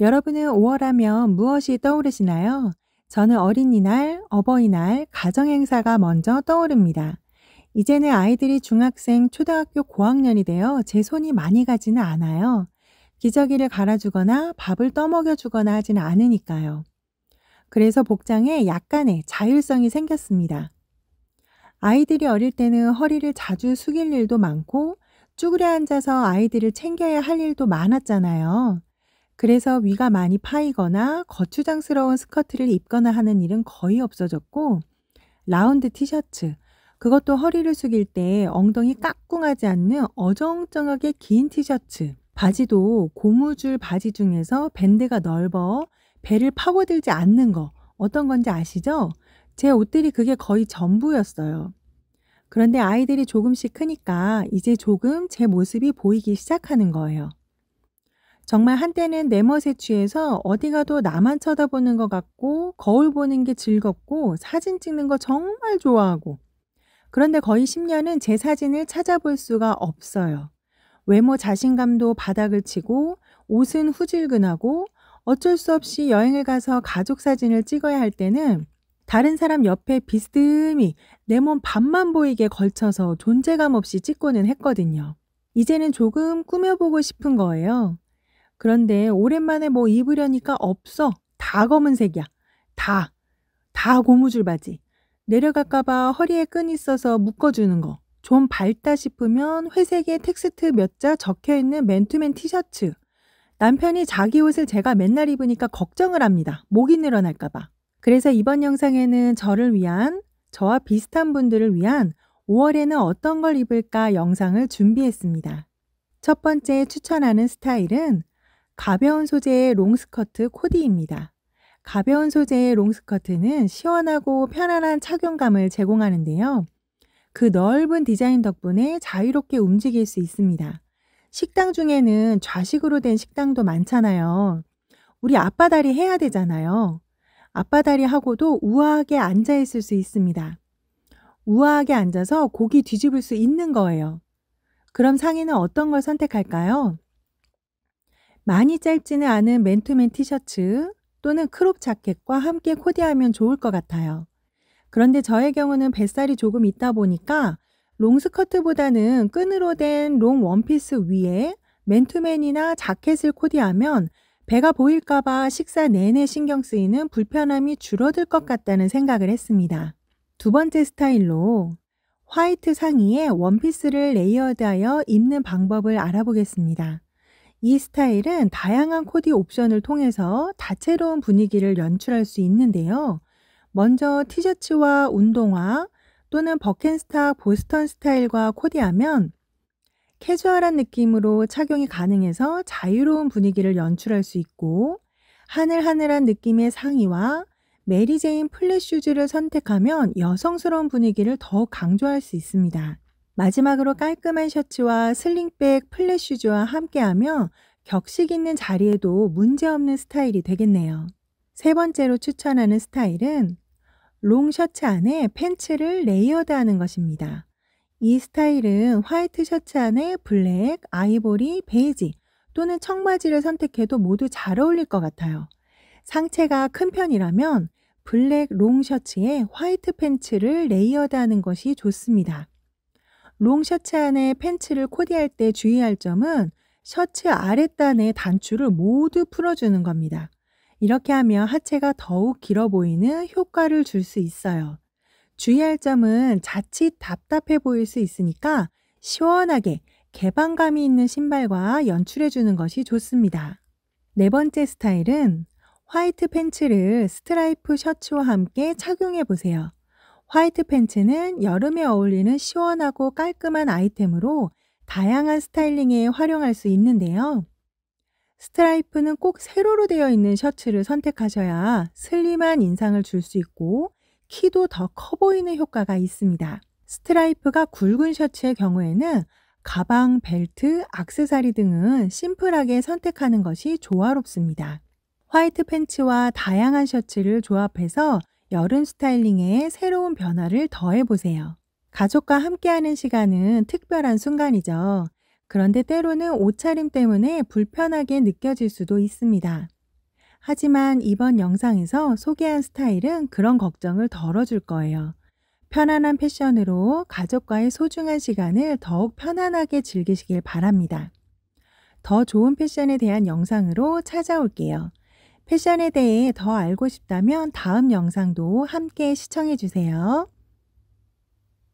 여러분은 5월 하면 무엇이 떠오르시나요? 저는 어린이날, 어버이날, 가정행사가 먼저 떠오릅니다. 이제는 아이들이 중학생, 초등학교 고학년이 되어 제 손이 많이 가지는 않아요. 기저귀를 갈아주거나 밥을 떠먹여주거나 하진 않으니까요. 그래서 복장에 약간의 자율성이 생겼습니다. 아이들이 어릴 때는 허리를 자주 숙일 일도 많고 쭈그려 앉아서 아이들을 챙겨야 할 일도 많았잖아요. 그래서 위가 많이 파이거나 거추장스러운 스커트를 입거나 하는 일은 거의 없어졌고 라운드 티셔츠 그것도 허리를 숙일 때 엉덩이 깍꿍하지 않는 어정쩡하게 긴 티셔츠 바지도 고무줄 바지 중에서 밴드가 넓어 배를 파고들지 않는 거 어떤 건지 아시죠? 제 옷들이 그게 거의 전부였어요. 그런데 아이들이 조금씩 크니까 이제 조금 제 모습이 보이기 시작하는 거예요. 정말 한때는 내 멋에 취해서 어디 가도 나만 쳐다보는 것 같고 거울 보는 게 즐겁고 사진 찍는 거 정말 좋아하고 그런데 거의 10년은 제 사진을 찾아볼 수가 없어요. 외모 자신감도 바닥을 치고 옷은 후질근하고 어쩔 수 없이 여행을 가서 가족 사진을 찍어야 할 때는 다른 사람 옆에 비스듬히 내 몸 반만 보이게 걸쳐서 존재감 없이 찍고는 했거든요. 이제는 조금 꾸며보고 싶은 거예요. 그런데 오랜만에 뭐 입으려니까 없어. 다 검은색이야. 다. 다 고무줄 바지. 내려갈까봐 허리에 끈 있어서 묶어주는 거. 좀 밝다 싶으면 회색에 텍스트 몇 자 적혀있는 맨투맨 티셔츠. 남편이 자기 옷을 제가 맨날 입으니까 걱정을 합니다. 목이 늘어날까봐. 그래서 이번 영상에는 저를 위한, 저와 비슷한 분들을 위한 5월에는 어떤 걸 입을까 영상을 준비했습니다. 첫 번째 추천하는 스타일은 가벼운 소재의 롱스커트 코디입니다. 가벼운 소재의 롱스커트는 시원하고 편안한 착용감을 제공하는데요. 그 넓은 디자인 덕분에 자유롭게 움직일 수 있습니다. 식당 중에는 좌식으로 된 식당도 많잖아요. 우리 앞바다리 해야 되잖아요. 앞바다리 하고도 우아하게 앉아있을 수 있습니다. 우아하게 앉아서 고기 뒤집을 수 있는 거예요. 그럼 상의는 어떤 걸 선택할까요? 많이 짧지는 않은 맨투맨 티셔츠 또는 크롭 자켓과 함께 코디하면 좋을 것 같아요. 그런데 저의 경우는 뱃살이 조금 있다 보니까 롱스커트보다는 끈으로 된 롱 원피스 위에 맨투맨이나 자켓을 코디하면 배가 보일까봐 식사 내내 신경 쓰이는 불편함이 줄어들 것 같다는 생각을 했습니다. 두 번째 스타일로 화이트 상의에 원피스를 레이어드하여 입는 방법을 알아보겠습니다. 이 스타일은 다양한 코디 옵션을 통해서 다채로운 분위기를 연출할 수 있는데요. 먼저 티셔츠와 운동화 또는 버켄스타 보스턴 스타일과 코디하면 캐주얼한 느낌으로 착용이 가능해서 자유로운 분위기를 연출할 수 있고 하늘하늘한 느낌의 상의와 메리제인 플랫 슈즈를 선택하면 여성스러운 분위기를 더 강조할 수 있습니다. 마지막으로 깔끔한 셔츠와 슬링백, 플랫슈즈와 함께하며 격식 있는 자리에도 문제없는 스타일이 되겠네요. 세 번째로 추천하는 스타일은 롱 셔츠 안에 팬츠를 레이어드하는 것입니다. 이 스타일은 화이트 셔츠 안에 블랙, 아이보리, 베이지 또는 청바지를 선택해도 모두 잘 어울릴 것 같아요. 상체가 큰 편이라면 블랙 롱 셔츠에 화이트 팬츠를 레이어드하는 것이 좋습니다. 롱 셔츠 안에 팬츠를 코디할 때 주의할 점은 셔츠 아랫단의 단추를 모두 풀어주는 겁니다. 이렇게 하면 하체가 더욱 길어 보이는 효과를 줄 수 있어요. 주의할 점은 자칫 답답해 보일 수 있으니까 시원하게 개방감이 있는 신발과 연출해 주는 것이 좋습니다. 네 번째 스타일은 화이트 팬츠를 스트라이프 셔츠와 함께 착용해 보세요. 화이트 팬츠는 여름에 어울리는 시원하고 깔끔한 아이템으로 다양한 스타일링에 활용할 수 있는데요. 스트라이프는 꼭 세로로 되어 있는 셔츠를 선택하셔야 슬림한 인상을 줄 수 있고 키도 더 커 보이는 효과가 있습니다. 스트라이프가 굵은 셔츠의 경우에는 가방, 벨트, 악세사리 등은 심플하게 선택하는 것이 조화롭습니다. 화이트 팬츠와 다양한 셔츠를 조합해서 여름 스타일링에 새로운 변화를 더해보세요. 가족과 함께하는 시간은 특별한 순간이죠. 그런데 때로는 옷차림 때문에 불편하게 느껴질 수도 있습니다. 하지만 이번 영상에서 소개한 스타일은 그런 걱정을 덜어줄 거예요. 편안한 패션으로 가족과의 소중한 시간을 더욱 편안하게 즐기시길 바랍니다. 더 좋은 패션에 대한 영상으로 찾아올게요. 패션에 대해 더 알고 싶다면 다음 영상도 함께 시청해 주세요.